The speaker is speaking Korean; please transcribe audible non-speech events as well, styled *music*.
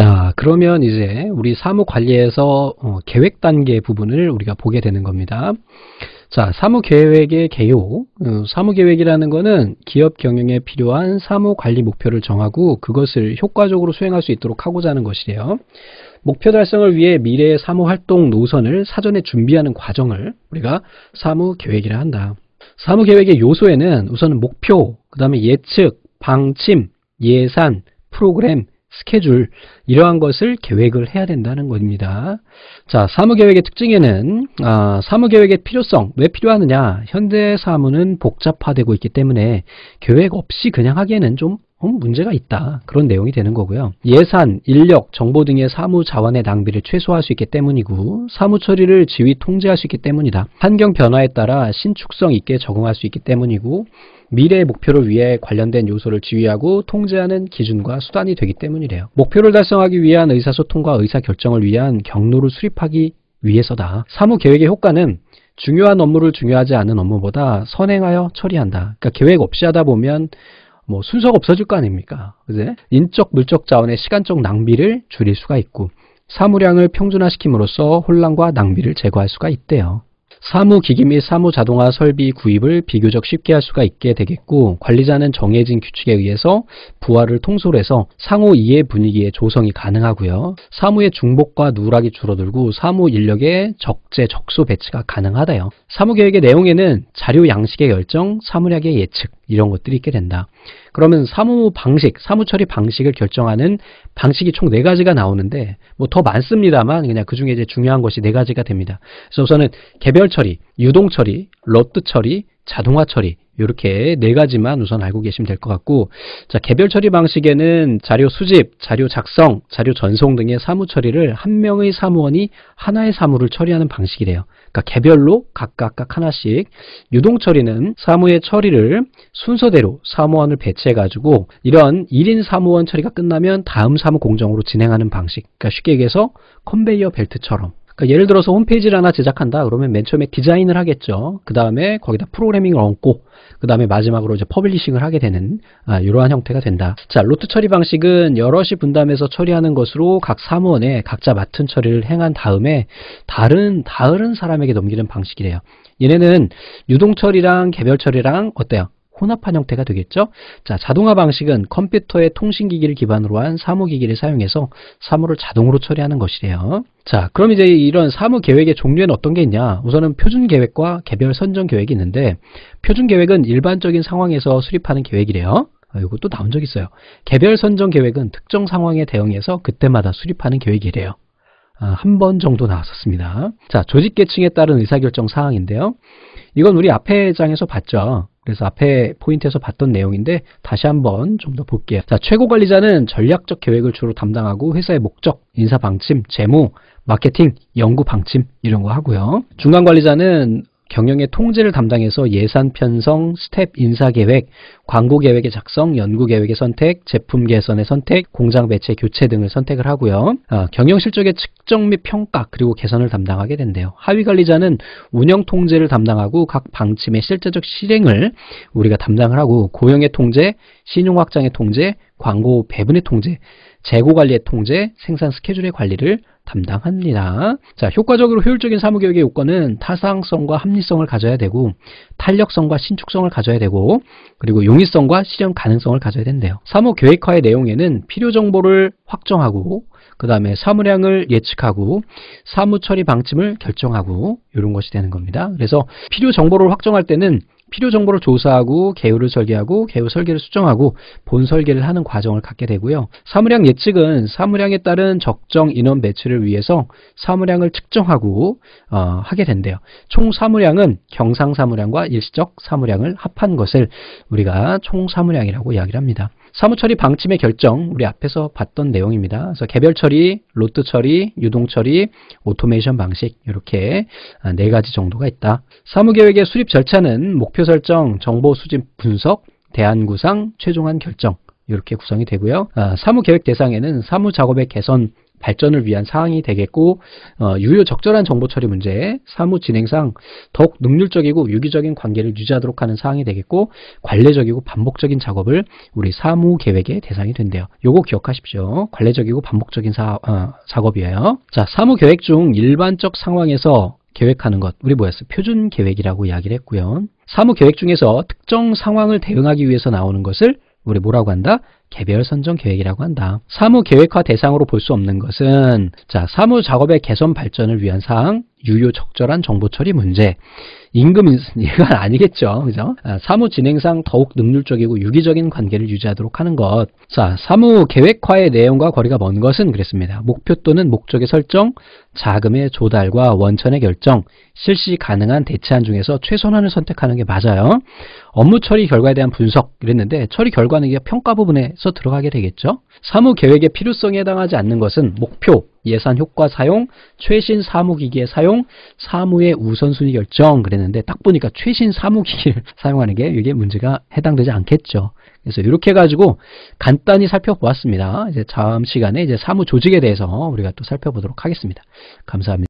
자, 그러면 이제 우리 사무 관리에서 어, 계획 단계 부분을 우리가 보게 되는 겁니다. 자, 사무 계획의 개요. 어, 사무 계획이라는 것은 기업 경영에 필요한 사무 관리 목표를 정하고 그것을 효과적으로 수행할 수 있도록 하고자 하는 것이래요 목표 달성을 위해 미래의 사무 활동 노선을 사전에 준비하는 과정을 우리가 사무 계획이라 한다. 사무 계획의 요소에는 우선 목표, 그 다음에 예측, 방침, 예산, 프로그램, 스케줄 이러한 것을 계획을 해야 된다는 것입니다 자, 사무계획의 특징에는 아, 사무계획의 필요성, 왜 필요하느냐? 현대 사무는 복잡화되고 있기 때문에 계획 없이 그냥 하기에는 좀 어, 문제가 있다. 그런 내용이 되는 거고요. 예산, 인력, 정보 등의 사무 자원의 낭비를 최소화할 수 있기 때문이고 사무 처리를 지휘 통제할 수 있기 때문이다. 환경 변화에 따라 신축성 있게 적응할 수 있기 때문이고 미래의 목표를 위해 관련된 요소를 지휘하고 통제하는 기준과 수단이 되기 때문이래요. 목표를 달성하기 위한 의사소통과 의사결정을 위한 경로를 수립하기 위해서다. 사무 계획의 효과는 중요한 업무를 중요하지 않은 업무보다 선행하여 처리한다. 그러니까 계획 없이 하다 보면 뭐 순서가 없어질 거 아닙니까? 그제 인적 물적 자원의 시간적 낭비를 줄일 수가 있고 사무량을 평준화시킴으로써 혼란과 낭비를 제거할 수가 있대요. 사무기기 및 사무자동화 설비 구입을 비교적 쉽게 할 수가 있게 되겠고 관리자는 정해진 규칙에 의해서 부하를 통솔해서 상호 이해 분위기의 조성이 가능하고요. 사무의 중복과 누락이 줄어들고 사무 인력의 적재 적소 배치가 가능하다요. 사무계획의 내용에는 자료 양식의 열정 사무량의 예측, 이런 것들이 있게 된다. 그러면 사무 방식, 사무 처리 방식을 결정하는 방식이 총 네 가지가 나오는데 뭐 더 많습니다만 그냥 그 중에 이제 중요한 것이 네 가지가 됩니다. 그래서 우선은 개별 처리, 유동 처리, 로트 처리, 자동화 처리 이렇게 네 가지만 우선 알고 계시면 될 것 같고 자 개별 처리 방식에는 자료 수집, 자료 작성, 자료 전송 등의 사무 처리를 한 명의 사무원이 하나의 사무를 처리하는 방식이래요. 그러니까 개별로 각각 각 하나씩 유동 처리는 사무의 처리를 순서대로 사무원을 배치해 가지고 이런 1인 사무원 처리가 끝나면 다음 사무 공정으로 진행하는 방식. 그러니까 쉽게 얘기해서 컨베이어 벨트처럼 그러니까 예를 들어서 홈페이지를 하나 제작한다 그러면 맨 처음에 디자인을 하겠죠. 그 다음에 거기다 프로그래밍을 얹고 그 다음에 마지막으로 이제 퍼블리싱을 하게 되는 아, 이러한 형태가 된다. 자 로트 처리 방식은 여럿이 분담해서 처리하는 것으로 각 사무원에 각자 맡은 처리를 행한 다음에 다른 다른 사람에게 넘기는 방식이래요. 얘네는 유동 처리랑 개별 처리랑 어때요? 혼합한 형태가 되겠죠. 자, 자동화 방식은 컴퓨터의 통신기기를 기반으로 한 사무기기를 사용해서 사무를 자동으로 처리하는 것이래요. 자, 그럼 이제 이런 사무 계획의 종류에는 어떤 게 있냐? 우선은 표준 계획과 개별 선정 계획이 있는데 표준 계획은 일반적인 상황에서 수립하는 계획이래요. 이것도 아, 나온 적 있어요. 개별 선정 계획은 특정 상황에 대응해서 그때마다 수립하는 계획이래요. 아, 한 번 정도 나왔었습니다. 자, 조직 계층에 따른 의사결정 사항인데요. 이건 우리 앞에 장에서 봤죠. 그래서 앞에 포인트에서 봤던 내용인데 다시 한번 좀 더 볼게요. 자, 최고 관리자는 전략적 계획을 주로 담당하고 회사의 목적, 인사 방침, 재무, 마케팅, 연구 방침 이런 거 하고요. 중간 관리자는 경영의 통제를 담당해서 예산 편성, 스텝 인사 계획, 광고 계획의 작성, 연구 계획의 선택, 제품 개선의 선택, 공장 배치 교체 등을 선택을 하고요. 아, 경영 실적의 측정 및 평가 그리고 개선을 담당하게 된대요. 하위 관리자는 운영 통제를 담당하고 각 방침의 실제적 실행을 우리가 담당을 하고 고용의 통제, 신용 확장의 통제, 광고 배분의 통제, 재고 관리의 통제, 생산 스케줄의 관리를 담당합니다. 자, 효과적으로 효율적인 사무교육의 요건은 타상성과 합리성을 가져야 되고 탄력성과 신축성을 가져야 되고 그리고 용이성과 실현 가능성을 가져야 된대요. 사무 계획화의 내용에는 필요 정보를 확정하고 그 다음에 사무량을 예측하고 사무 처리 방침을 결정하고 이런 것이 되는 겁니다. 그래서 필요 정보를 확정할 때는 필요 정보를 조사하고 개요를 설계하고 개요 설계를 수정하고 본 설계를 하는 과정을 갖게 되고요. 사물량 예측은 사물량에 따른 적정 인원 배치를 위해서 사물량을 측정하고 어, 하게 된대요. 총 사물량은 경상 사물량과 일시적 사물량을 합한 것을 우리가 총 사물량이라고 이야기를 합니다. 사무처리 방침의 결정 우리 앞에서 봤던 내용입니다. 그래서 개별 처리, 로트 처리, 유동 처리, 오토메이션 방식 이렇게 아, 네 가지 정도가 있다. 사무계획의 수립 절차는 목표 설정, 정보 수집 분석, 대안 구상, 최종안 결정 이렇게 구성이 되고요. 아, 사무 계획 대상에는 사무 작업의 개선, 발전을 위한 사항이 되겠고 어, 유효 적절한 정보 처리 문제, 사무 진행상 더욱 능률적이고 유기적인 관계를 유지하도록 하는 사항이 되겠고 관례적이고 반복적인 작업을 우리 사무 계획의 대상이 된대요. 요거 기억하십시오. 관례적이고 반복적인 사, 어, 작업이에요. 자, 사무 계획 중 일반적 상황에서 계획하는 것, 우리 뭐였어? 표준 계획이라고 이야기를 했고요. 사무 계획 중에서 특정 상황을 대응하기 위해서 나오는 것을 우리 뭐라고 한다? 개별 선정 계획이라고 한다. 사무 계획화 대상으로 볼 수 없는 것은 자 사무 작업의 개선 발전을 위한 사항, 유효 적절한 정보 처리 문제, 임금 인 예가 *laughs* 아니겠죠. 그죠? 아, 사무 진행상 더욱 능률적이고 유기적인 관계를 유지하도록 하는 것. 자, 사무 계획화의 내용과 거리가 먼 것은 그랬습니다. 목표 또는 목적의 설정, 자금의 조달과 원천의 결정, 실시 가능한 대체안 중에서 최선안을 선택하는 게 맞아요. 업무 처리 결과에 대한 분석 이랬는데 처리 결과는 평가 부분에서 들어가게 되겠죠. 사무 계획의 필요성에 해당하지 않는 것은 목표, 예산 효과 사용, 최신 사무 기기의 사용, 사무의 우선순위 결정 그랬는데 되는데 딱 보니까 최신 사무기기를 *laughs* 사용하는 게 이게 문제가 해당되지 않겠죠. 그래서 이렇게 해가지고 간단히 살펴보았습니다. 이제 다음 시간에 이제 사무 조직에 대해서 우리가 또 살펴보도록 하겠습니다. 감사합니다.